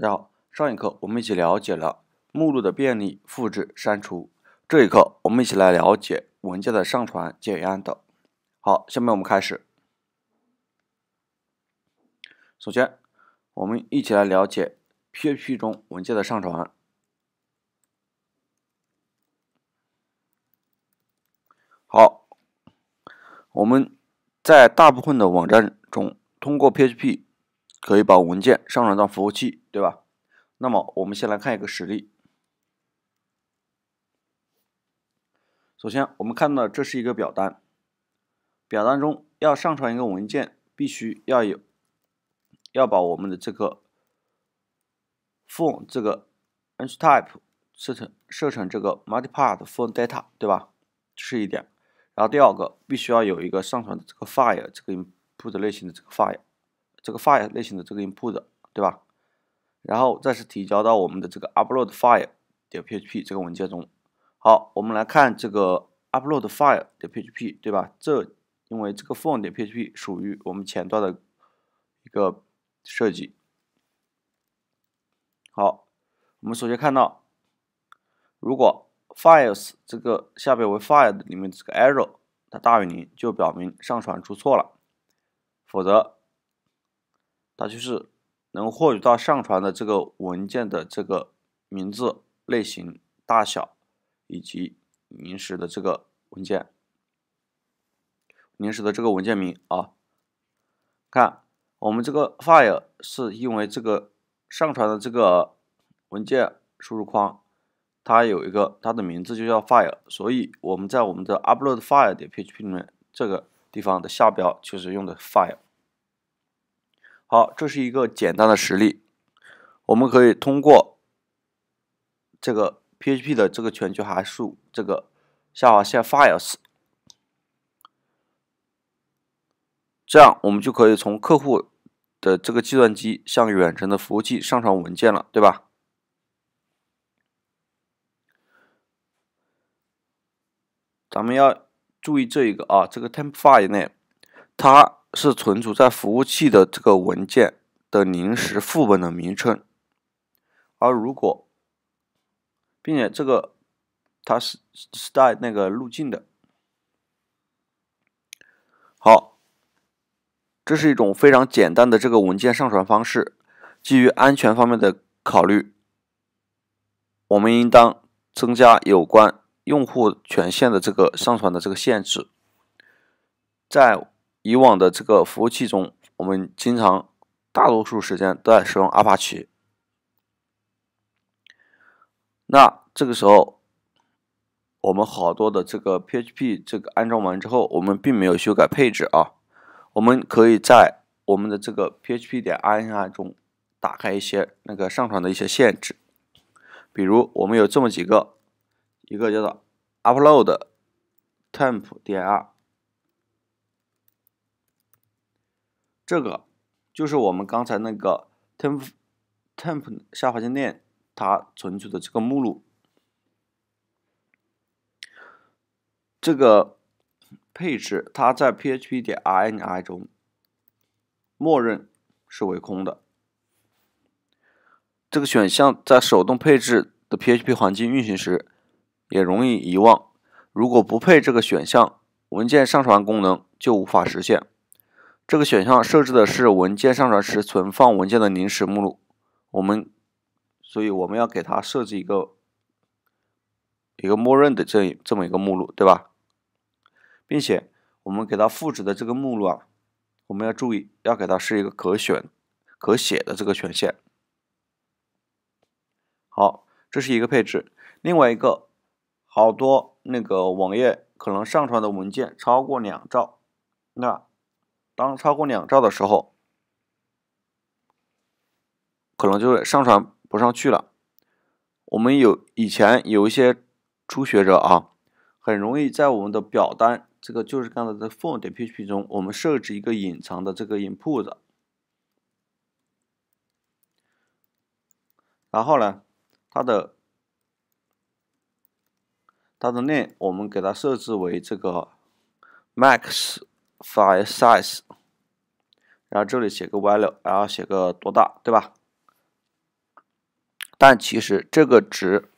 大家好，上一课我们一起了解了目录的便利、复制、删除。这一课我们一起来了解文件的上传、检验等。好，下面我们开始。首先，我们一起来了解 PHP 中文件的上传。好，我们在大部分的网站中通过 PHP。可以把文件上传到服务器，对吧？那么我们先来看一个实例。首先，我们看到这是一个表单，表单中要上传一个文件，必须要有，要把我们的这个 form 这个 enctype 设成设成这个 multipart/form-data，对吧？这是一点。然后第二个，必须要有一个上传的这个 file 这个 put 类型的这个 file。这个 file 类型的这个 input，对吧？然后再是提交到我们的这个 upload file 点 .php 这个文件中。好，我们来看这个 upload file 点 .php，对吧？这因为这个 form .php 属于我们前端的一个设计。好，我们首先看到，如果 files 这个下边为 file 里面这个 error 它大于零，就表明上传出错了，否则。它就是能获取到上传的这个文件的这个名字、类型、大小，以及临时的这个文件，临时的这个文件名啊。看，我们这个 file 是因为这个上传的这个文件输入框，它有一个它的名字就叫 file，所以我们在我们的 upload file 的 PHP 里面这个地方的下标就是用的 file。好，这是一个简单的实例。我们可以通过这个 PHP 的这个全局函数，这个下划线 files，这样我们就可以从客户的这个计算机向远程的服务器上传文件了，对吧？咱们要注意这一个啊，这个 temp file 内，它。是存储在服务器的这个文件的临时副本的名称，而如果，并且这个它是是带那个路径的。好，这是一种非常简单的这个文件上传方式。基于安全方面的考虑，我们应当增加有关用户权限的这个上传的这个限制。在以往的这个服务器中，我们经常大多数时间都在使用阿帕奇。那这个时候，我们好多的这个 PHP 这个安装完之后，我们并没有修改配置啊。我们可以在我们的这个 PHP 点 ini 中打开一些那个上传的一些限制，比如我们有这么几个，一个叫做 u p l o a d t e m p 点 r 这个就是我们刚才那个 temp temp 下划线链它存储的这个目录，这个配置它在 php 点 ini 中，默认是为空的。这个选项在手动配置的 php 环境运行时也容易遗忘，如果不配这个选项，文件上传功能就无法实现。这个选项设置的是文件上传时存放文件的临时目录，我们所以我们要给它设置一个一个默认的这这么一个目录，对吧？并且我们给它复制的这个目录啊，我们要注意要给它是一个可选可写的这个权限。好，这是一个配置。另外一个，好多那个网页可能上传的文件超过两兆，那。当超过两兆的时候，可能就会上传不上去了。我们有以前有一些初学者啊，很容易在我们的表单这个就是刚才的 h o n e 点 php 中，我们设置一个隐藏的这个 input，然后呢，它的它的 name 我们给它设置为这个 max。file size，然后这里写个 value，然后写个多大，对吧？但其实这个值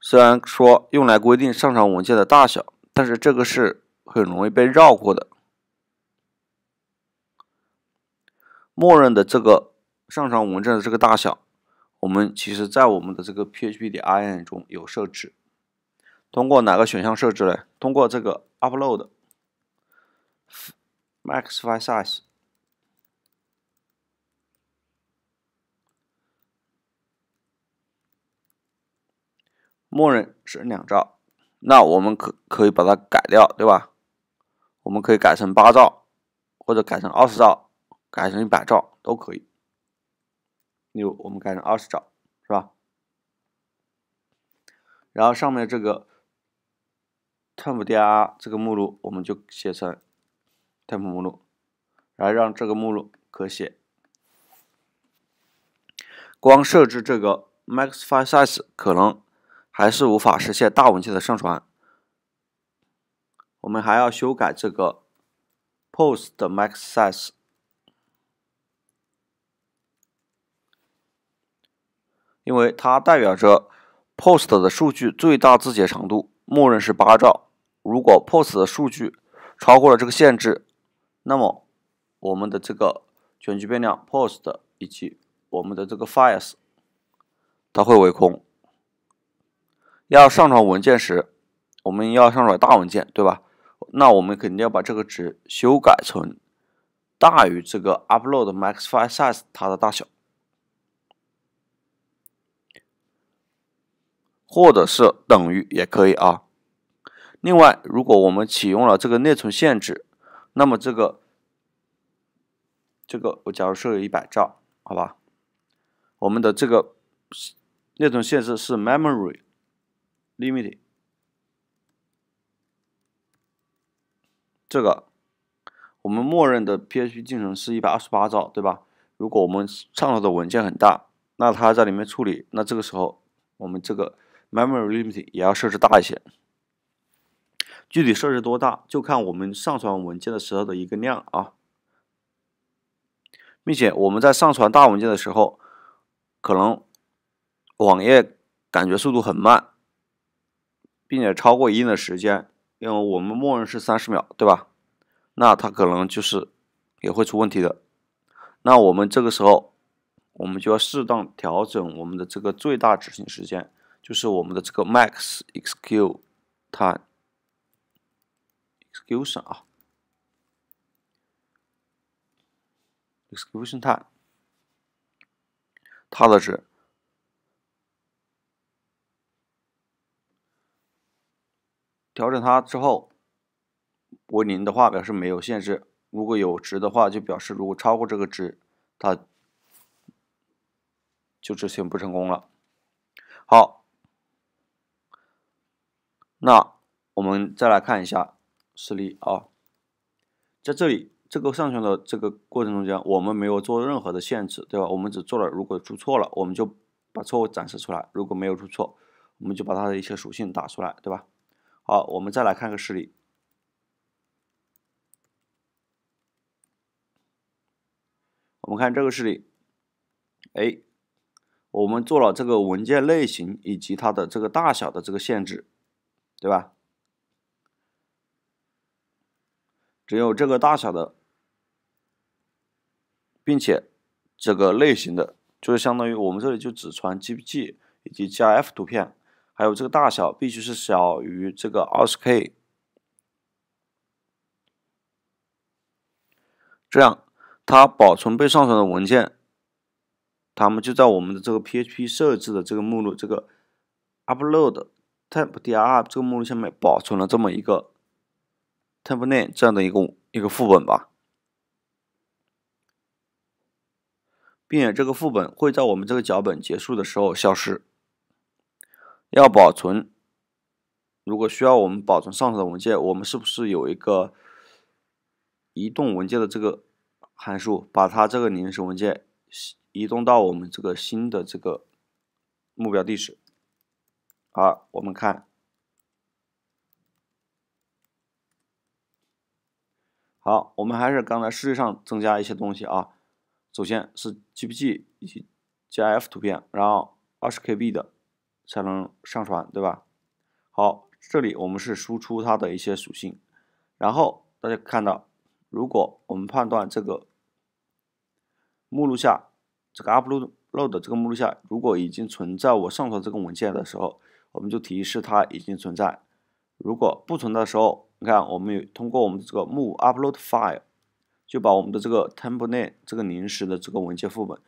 虽然说用来规定上传文件的大小，但是这个是很容易被绕过的。默认的这个上传文件的这个大小，我们其实在我们的这个 PHP 的 i n 中有设置，通过哪个选项设置嘞？通过这个 upload。Max v i l e Size，默认是两兆，那我们可可以把它改掉，对吧？我们可以改成八兆，或者改成二十兆，改成一百兆都可以。例如，我们改成二十兆，是吧？然后上面这个 tempdr 这个目录，我们就写成。temp 目录来让这个目录可写。光设置这个 max file size 可能还是无法实现大文件的上传。我们还要修改这个 post max size，因为它代表着 post 的数据最大字节长度，默认是八兆。如果 post 的数据超过了这个限制，那么，我们的这个全局变量 post 以及我们的这个 files 它会为空。要上传文件时，我们要上传大文件，对吧？那我们肯定要把这个值修改成大于这个 upload max file size 它的大小，或者是等于也可以啊。另外，如果我们启用了这个内存限制，那么这个。这个我假如设为一百兆，好吧，我们的这个内存限制是 memory limit。这个我们默认的 PHP 进程是一百二十八兆，对吧？如果我们上传的文件很大，那它在里面处理，那这个时候我们这个 memory limit 也要设置大一些。具体设置多大，就看我们上传文件的时候的一个量啊。并且我们在上传大文件的时候，可能网页感觉速度很慢，并且超过一定的时间，因为我们默认是三十秒，对吧？那它可能就是也会出问题的。那我们这个时候，我们就要适当调整我们的这个最大执行时间，就是我们的这个 max execute 它 execution 啊。e x c l u t i o n time，它的是调整它之后为零的话，表示没有限制；如果有值的话，就表示如果超过这个值，它就执行不成功了。好，那我们再来看一下示例啊，在这里。这个上传的这个过程中间，我们没有做任何的限制，对吧？我们只做了，如果出错了，我们就把错误展示出来；如果没有出错，我们就把它的一些属性打出来，对吧？好，我们再来看个事例。我们看这个事例，哎，我们做了这个文件类型以及它的这个大小的这个限制，对吧？只有这个大小的。并且，这个类型的，就是相当于我们这里就只传 JPG 以及加 F 图片，还有这个大小必须是小于这个二十 K。这样，它保存被上传的文件，他们就在我们的这个 PHP 设置的这个目录，这个 upload temp dir 这个目录下面保存了这么一个 temp name 这样的一个一个副本吧。并且这个副本会在我们这个脚本结束的时候消失。要保存，如果需要我们保存上次文件，我们是不是有一个移动文件的这个函数，把它这个临时文件移动到我们这个新的这个目标地址？好，我们看。好，我们还是刚才实际上增加一些东西啊。首先是 GPG 以及 g i F 图片，然后二十 KB 的才能上传，对吧？好，这里我们是输出它的一些属性，然后大家看到，如果我们判断这个目录下这个 upload 这个目录下，如果已经存在我上传这个文件的时候，我们就提示它已经存在；如果不存在的时候，你看我们有通过我们这个 move upload file。就把我们的这个 temp l a t e 这个临时的这个文件副本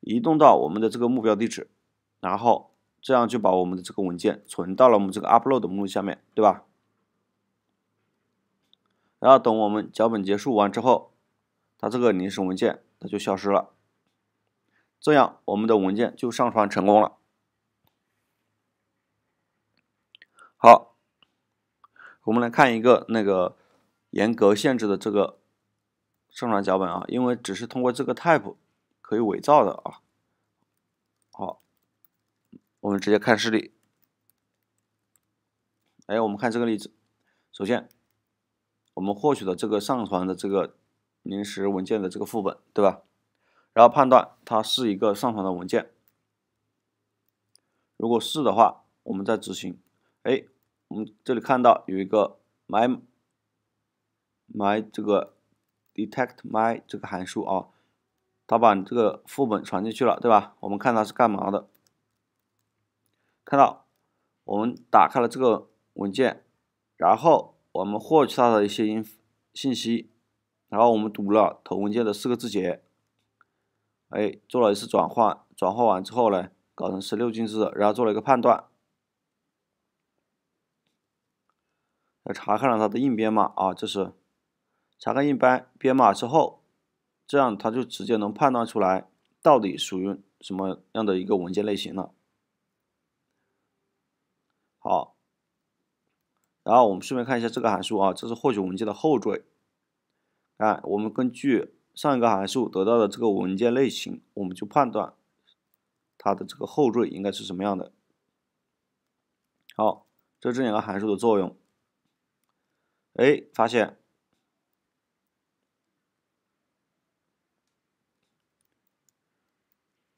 移动到我们的这个目标地址，然后这样就把我们的这个文件存到了我们这个 upload 目录下面，对吧？然后等我们脚本结束完之后，它这个临时文件它就消失了，这样我们的文件就上传成功了。好，我们来看一个那个严格限制的这个。上传脚本啊，因为只是通过这个 type 可以伪造的啊。好，我们直接看示例。哎，我们看这个例子。首先，我们获取了这个上传的这个临时文件的这个副本，对吧？然后判断它是一个上传的文件。如果是的话，我们再执行。哎，我们这里看到有一个 my my 这个。detect my 这个函数啊，它把你这个副本传进去了，对吧？我们看它是干嘛的，看到，我们打开了这个文件，然后我们获取它的一些音信息，然后我们读了头文件的四个字节，哎，做了一次转换，转换完之后呢，搞成十六进制，然后做了一个判断，查看了它的硬编码啊，这是。查看一般编码之后，这样它就直接能判断出来到底属于什么样的一个文件类型了。好，然后我们顺便看一下这个函数啊，这是获取文件的后缀。啊，我们根据上一个函数得到的这个文件类型，我们就判断它的这个后缀应该是什么样的。好，这是两个函数的作用。哎，发现。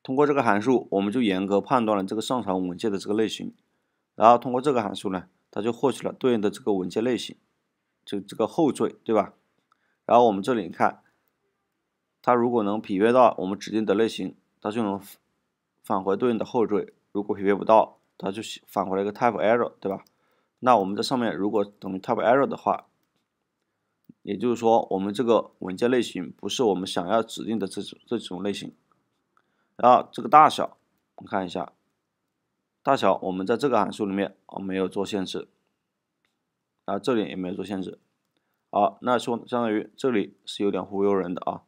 通过这个函数，我们就严格判断了这个上传文件的这个类型，然后通过这个函数呢，它就获取了对应的这个文件类型，就这个后缀，对吧？然后我们这里看，它如果能匹配到我们指定的类型，它就能返回对应的后缀；如果匹配不到，它就返回了一个 type error，对吧？那我们在上面如果等于 type error 的话，也就是说，我们这个文件类型不是我们想要指定的这种这种类型。然后这个大小，我们看一下大小，我们在这个函数里面啊没有做限制，然后这里也没有做限制，好，那说相当于这里是有点忽悠人的啊，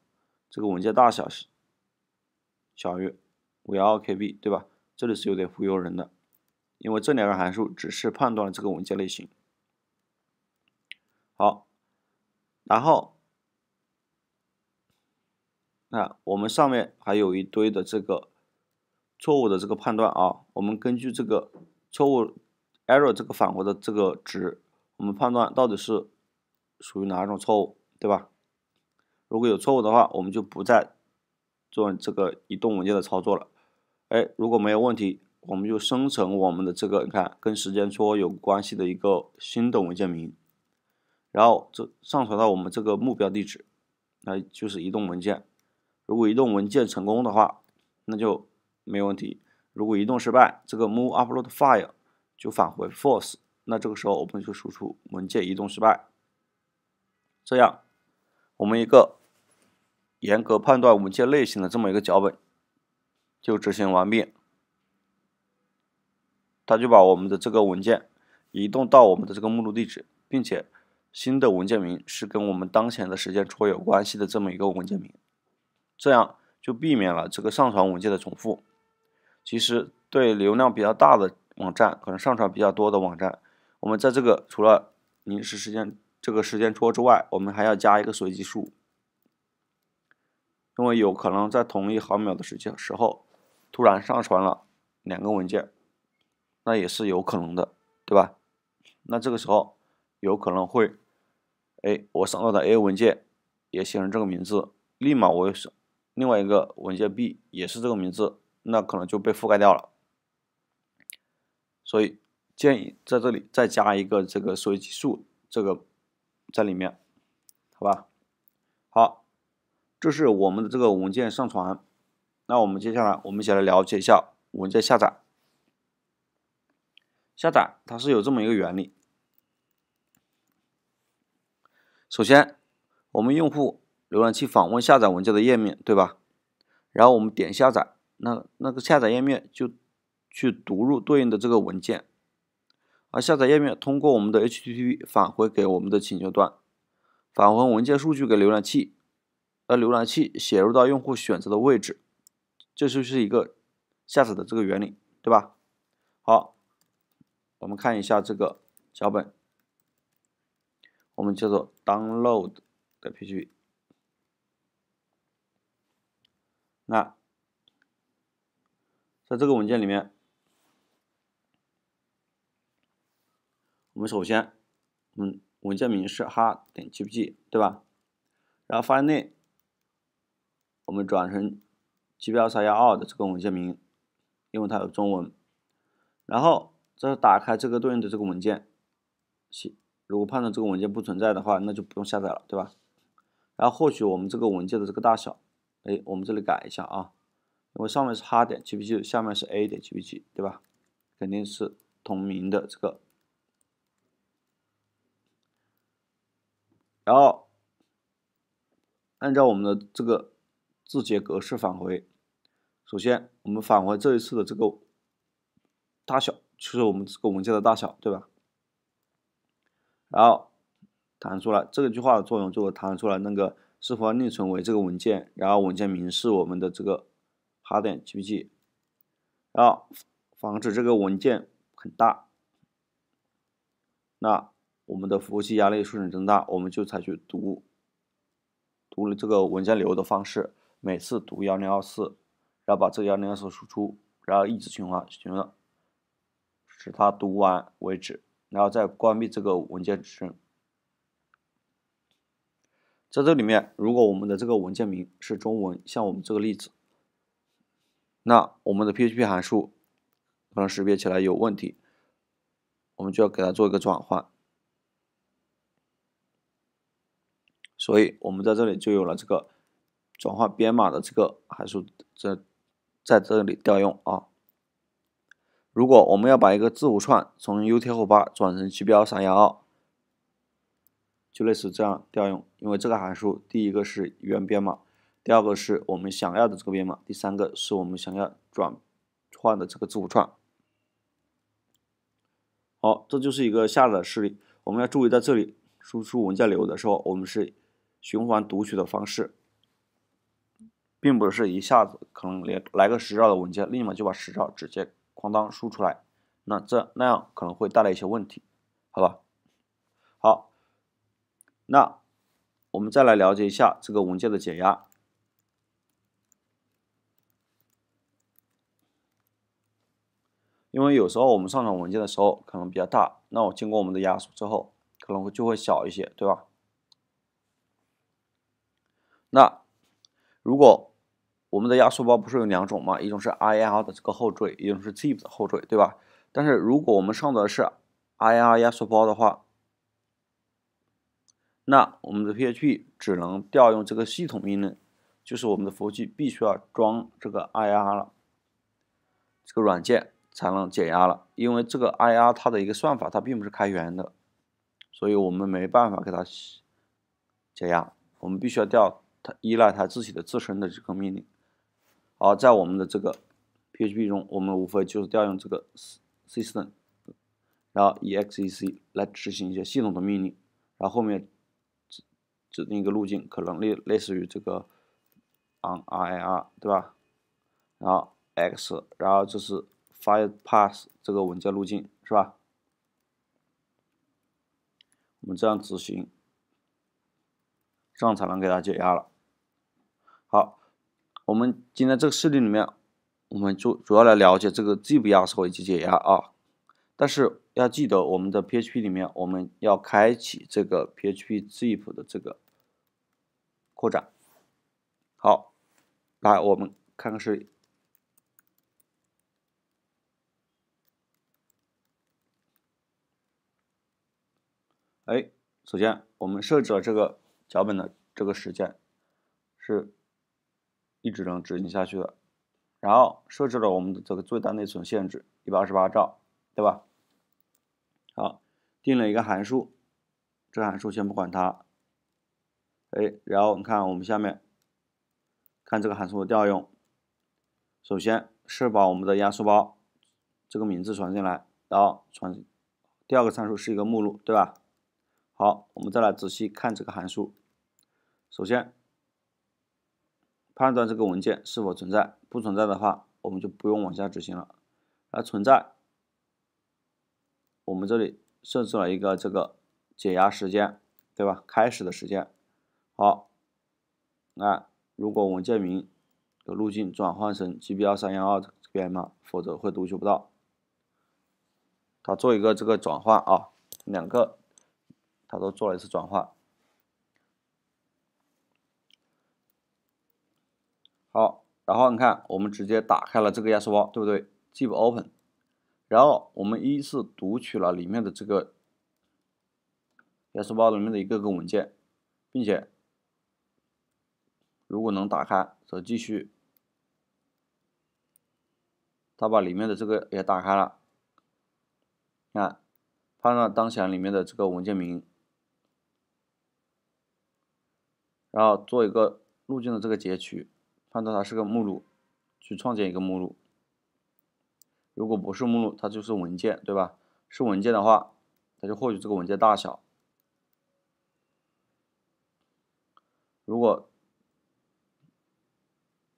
这个文件大小是小于五幺二 KB 对吧？这里是有点忽悠人的，因为这两个函数只是判断了这个文件类型。好，然后。那我们上面还有一堆的这个错误的这个判断啊，我们根据这个错误 error 这个返回的这个值，我们判断到底是属于哪种错误，对吧？如果有错误的话，我们就不再做这个移动文件的操作了。哎，如果没有问题，我们就生成我们的这个，你看跟时间戳有关系的一个新的文件名，然后这上传到我们这个目标地址，那就是移动文件。如果移动文件成功的话，那就没问题。如果移动失败，这个 move upload file 就返回 false，那这个时候我们就输出文件移动失败。这样，我们一个严格判断文件类型的这么一个脚本就执行完毕。它就把我们的这个文件移动到我们的这个目录地址，并且新的文件名是跟我们当前的时间戳有关系的这么一个文件名。这样就避免了这个上传文件的重复。其实对流量比较大的网站，可能上传比较多的网站，我们在这个除了临时时间这个时间戳之外，我们还要加一个随机数，因为有可能在同一毫秒的时间时候，突然上传了两个文件，那也是有可能的，对吧？那这个时候有可能会，哎，我上到的 A 文件也写成这个名字，立马我。另外一个文件 B 也是这个名字，那可能就被覆盖掉了。所以建议在这里再加一个这个索引数，这个在里面，好吧？好，这是我们的这个文件上传。那我们接下来我们一起来了解一下文件下载。下载它是有这么一个原理。首先，我们用户。浏览器访问下载文件的页面，对吧？然后我们点下载，那那个下载页面就去读入对应的这个文件，而下载页面通过我们的 HTTP 返回给我们的请求端，返回文件数据给浏览器，而浏览器写入到用户选择的位置，这就是一个下载的这个原理，对吧？好，我们看一下这个脚本，我们叫做 download 的 PHP。那，在这个文件里面，我们首先，嗯，文件名是哈点 gpg，对吧？然后发现内，我们转成 gb l 三幺二的这个文件名，因为它有中文。然后再打开这个对应的这个文件，如果判断这个文件不存在的话，那就不用下载了，对吧？然后获取我们这个文件的这个大小。哎，我们这里改一下啊。因为上面是哈点 jpg，下面是 a 点 jpg，对吧？肯定是同名的这个。然后按照我们的这个字节格式返回。首先，我们返回这一次的这个大小，就是我们这个文件的大小，对吧？然后弹出来，这句话的作用就是弹出来那个。是否要另存为这个文件？然后文件名是我们的这个哈点 GPG。然后防止这个文件很大，那我们的服务器压力瞬间增大，我们就采取读读这个文件流的方式，每次读幺零二四，然后把这个幺零二四输出，然后一直循环循环，使它读完为止，然后再关闭这个文件指针。在这里面，如果我们的这个文件名是中文，像我们这个例子，那我们的 PHP 函数可它识别起来有问题，我们就要给它做一个转换。所以，我们在这里就有了这个转换编码的这个函数，这在这里调用啊。如果我们要把一个字符串从 UTF-8 转成 g b l 3 1 2就类似这样调用，因为这个函数第一个是原编码，第二个是我们想要的这个编码，第三个是我们想要转换的这个字符串。好，这就是一个下载示例。我们要注意在这里输出文件流的时候，我们是循环读取的方式，并不是一下子可能连来个十兆的文件，立马就把十兆直接哐当输出来，那这那样可能会带来一些问题，好吧？好。那我们再来了解一下这个文件的解压，因为有时候我们上传文件的时候可能比较大，那我经过我们的压缩之后，可能会就会小一些，对吧？那如果我们的压缩包不是有两种吗？一种是 I R 的这个后缀，一种是 ZIP 的后缀，对吧？但是如果我们上的是 I R 压缩包的话。那我们的 PHP 只能调用这个系统命令，就是我们的服务器必须要装这个 IR 了，这个软件才能解压了。因为这个 IR 它的一个算法它并不是开源的，所以我们没办法给它解压，我们必须要调它依赖它自己的自身的这个命令。而在我们的这个 PHP 中，我们无非就是调用这个 system，然后 exec 来执行一些系统的命令，然后后面。指定一个路径，可能类类似于这个 o n a r 对吧？然后 x，然后这是 file path 这个文件路径是吧？我们这样执行，这样才能给它解压了。好，我们今天这个示例里面，我们就主要来了解这个既不压缩及解压啊。但是要记得，我们的 PHP 里面我们要开启这个 PHP zip 的这个扩展。好，来我们看看是。哎，首先我们设置了这个脚本的这个时间，是一直能执行下去的。然后设置了我们的这个最大内存限制一百二十八兆，对吧？好，定了一个函数，这函数先不管它，哎，然后你看我们下面看这个函数的调用，首先是把我们的压缩包这个名字传进来，然后传第二个参数是一个目录，对吧？好，我们再来仔细看这个函数，首先判断这个文件是否存在，不存在的话我们就不用往下执行了，而存在。我们这里设置了一个这个解压时间，对吧？开始的时间。好，那如果文件名的路径转换成 gb2312 编码，否则会读取不到。它做一个这个转换啊，两个它都做了一次转换。好，然后你看，我们直接打开了这个压缩包，对不对？e p open。然后我们依次读取了里面的这个压缩包里面的一个个文件，并且如果能打开，则继续。他把里面的这个也打开了，看，判断当前里面的这个文件名，然后做一个路径的这个截取，判断它是个目录，去创建一个目录。如果不是目录，它就是文件，对吧？是文件的话，它就获取这个文件大小。如果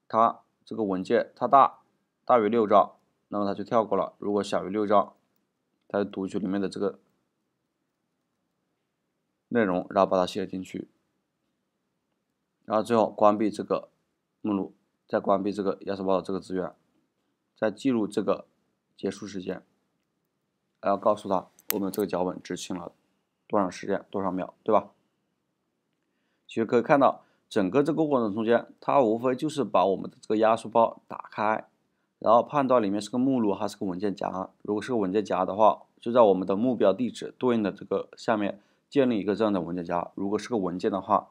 它这个文件它大，大于六兆，那么它就跳过了；如果小于六兆，它就读取里面的这个内容，然后把它写进去，然后最后关闭这个目录，再关闭这个压缩包的这个资源，再记录这个。结束时间，然后告诉他我们这个脚本执行了多长时间，多少秒，对吧？其实可以看到，整个这个过程中间，它无非就是把我们的这个压缩包打开，然后判断里面是个目录还是个文件夹。如果是个文件夹的话，就在我们的目标地址对应的这个下面建立一个这样的文件夹。如果是个文件的话，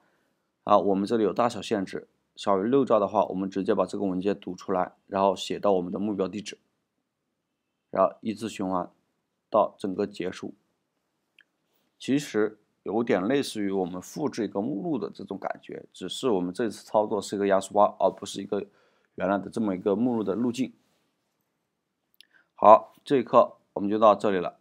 啊，我们这里有大小限制，小于六兆的话，我们直接把这个文件读出来，然后写到我们的目标地址。然后一直循环到整个结束，其实有点类似于我们复制一个目录的这种感觉，只是我们这次操作是一个压缩包，而不是一个原来的这么一个目录的路径。好，这一课我们就到这里了。